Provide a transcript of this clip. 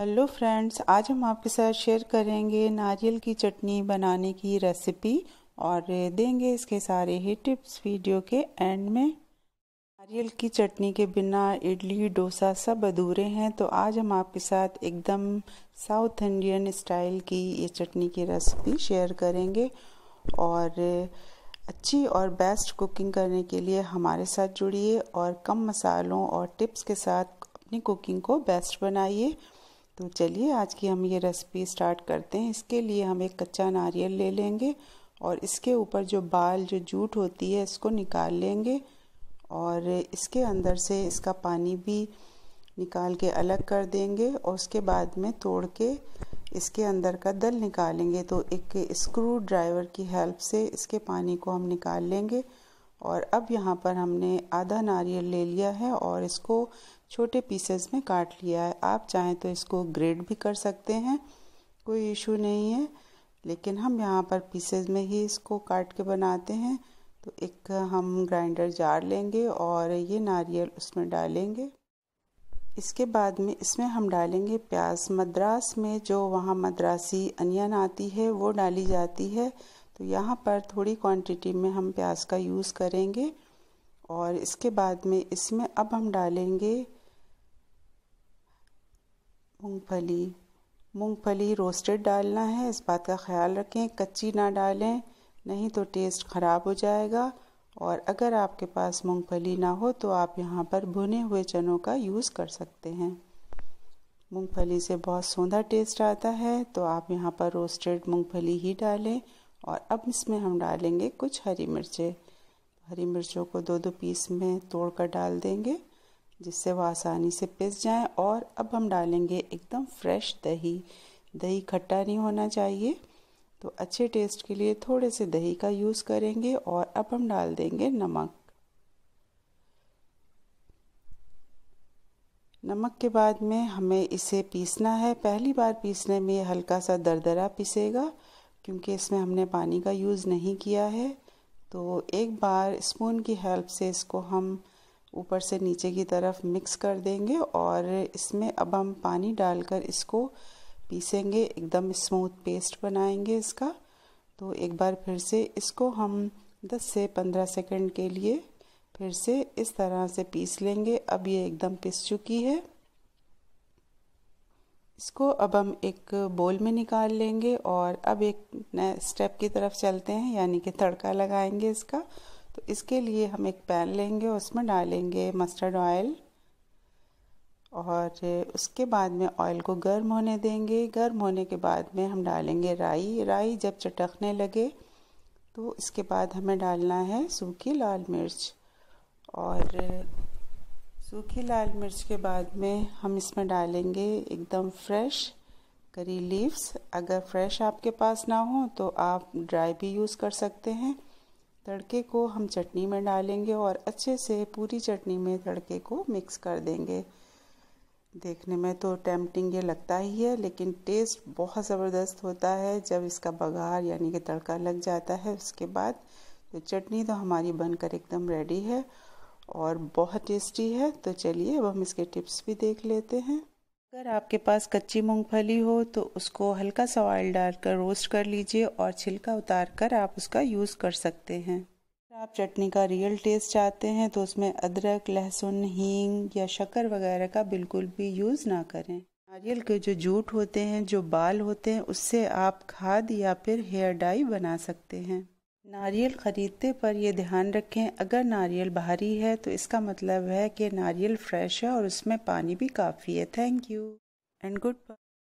hello friends आज हम आपके साथ शेयर करेंगे नारियल की चटनी बनाने की रेसिपी और देंगे इसके सारे ही टिप्स वीडियो के एंड में नारियल की चटनी के बिना इडली डोसा सब अधूरे हैं तो आज हम आपके साथ एकदम साउथ इंडियन स्टाइल की ये चटनी की रेसिपी शेयर करेंगे और अच्छी और बेस्ट कुकिंग करने के लिए हमारे साथ जुड़िए और कम मसालों और टिप्स के साथ अपनी कुकिंग को बेस्ट बनाइए तो चलिए आज की हम ये रेसिपी स्टार्ट करते हैं इसके लिए हम एक कच्चा नारियल ले लेंगे और इसके ऊपर जो बाल जो जूट होती है इसको निकाल लेंगे और इसके अंदर से इसका पानी भी निकाल के अलग कर देंगे और उसके बाद में तोड़ के इसके अंदर का दल निकालेंगे तो एक स्क्रू ड्राइवर की हेल्प से इसके पानी को हम निकाल लेंगे और अब यहाँ पर हमने आधा नारियल ले लिया है और इसको छोटे पीसेस में काट लिया है आप चाहें तो इसको ग्रेड भी कर सकते हैं कोई इशू नहीं है लेकिन हम यहाँ पर पीसेस में ही इसको काट के बनाते हैं तो एक हम ग्राइंडर जार लेंगे और ये नारियल उसमें डालेंगे इसके बाद में इसमें हम डालेंगे प्याज मद्रास में जो वहाँ मद्रासी अनियन आती है वो डाली जाती है तो यहाँ पर थोड़ी क्वांटिटी में हम प्याज का यूज़ करेंगे और इसके बाद में इसमें अब हम डालेंगे मूंगफली मूंगफली रोस्टेड डालना है इस बात का ख्याल रखें कच्ची ना डालें नहीं तो टेस्ट ख़राब हो जाएगा और अगर आपके पास मूंगफली ना हो तो आप यहाँ पर भुने हुए चनों का यूज़ कर सकते हैं मूंगफली से बहुत सौंधा टेस्ट आता है तो आप यहाँ पर रोस्टेड मूंगफली ही डालें और अब इसमें हम डालेंगे कुछ हरी मिर्चें हरी मिर्चों को दो दो पीस में तोड़कर डाल देंगे जिससे वह आसानी से पिस जाएं और अब हम डालेंगे एकदम फ्रेश दही दही खट्टा नहीं होना चाहिए तो अच्छे टेस्ट के लिए थोड़े से दही का यूज़ करेंगे और अब हम डाल देंगे नमक नमक के बाद में हमें इसे पीसना है पहली बार पीसने में हल्का सा दरदरा पिसेगा क्योंकि इसमें हमने पानी का यूज़ नहीं किया है तो एक बार स्पून की हेल्प से इसको हम ऊपर से नीचे की तरफ मिक्स कर देंगे और इसमें अब हम पानी डालकर इसको पीसेंगे एकदम स्मूथ पेस्ट बनाएंगे इसका तो एक बार फिर से इसको हम 10 से 15 सेकंड के लिए फिर से इस तरह से पीस लेंगे अब ये एकदम पिस चुकी है इसको अब हम एक बोल में निकाल लेंगे और अब एक नए स्टेप की तरफ चलते हैं यानी कि तड़का लगाएंगे इसका तो इसके लिए हम एक पैन लेंगे उसमें डालेंगे मस्टर्ड ऑयल और उसके बाद में ऑयल को गर्म होने देंगे गर्म होने के बाद में हम डालेंगे राई राई जब चटकने लगे तो इसके बाद हमें डालना है सूखी लाल मिर्च और सूखी लाल मिर्च के बाद में हम इसमें डालेंगे एकदम फ्रेश करी लीव्स अगर फ्रेश आपके पास ना हो तो आप ड्राई भी यूज़ कर सकते हैं तड़के को हम चटनी में डालेंगे और अच्छे से पूरी चटनी में तड़के को मिक्स कर देंगे देखने में तो टेम्पटिंग ये लगता ही है लेकिन टेस्ट बहुत ज़बरदस्त होता है जब इसका बघार यानी कि तड़का लग जाता है उसके बाद तो चटनी तो हमारी बनकर एकदम रेडी है और बहुत टेस्टी है तो चलिए अब हम इसके टिप्स भी देख लेते हैं अगर आपके पास कच्ची मूंगफली हो तो उसको हल्का सा ऑयल डालकर रोस्ट कर लीजिए और छिलका उतार कर आप उसका यूज़ कर सकते हैं आप चटनी का रियल टेस्ट चाहते हैं तो उसमें अदरक लहसुन हींग या शक्कर वगैरह का बिल्कुल भी यूज़ ना करें नारियल के जो जूट होते हैं जो बाल होते हैं उससे आप खाद या फिर हेयर डाई बना सकते हैं नारियल ख़रीदते पर यह ध्यान रखें अगर नारियल बाहरी है तो इसका मतलब है कि नारियल फ्रेश है और उसमें पानी भी काफ़ी है thank you and good bye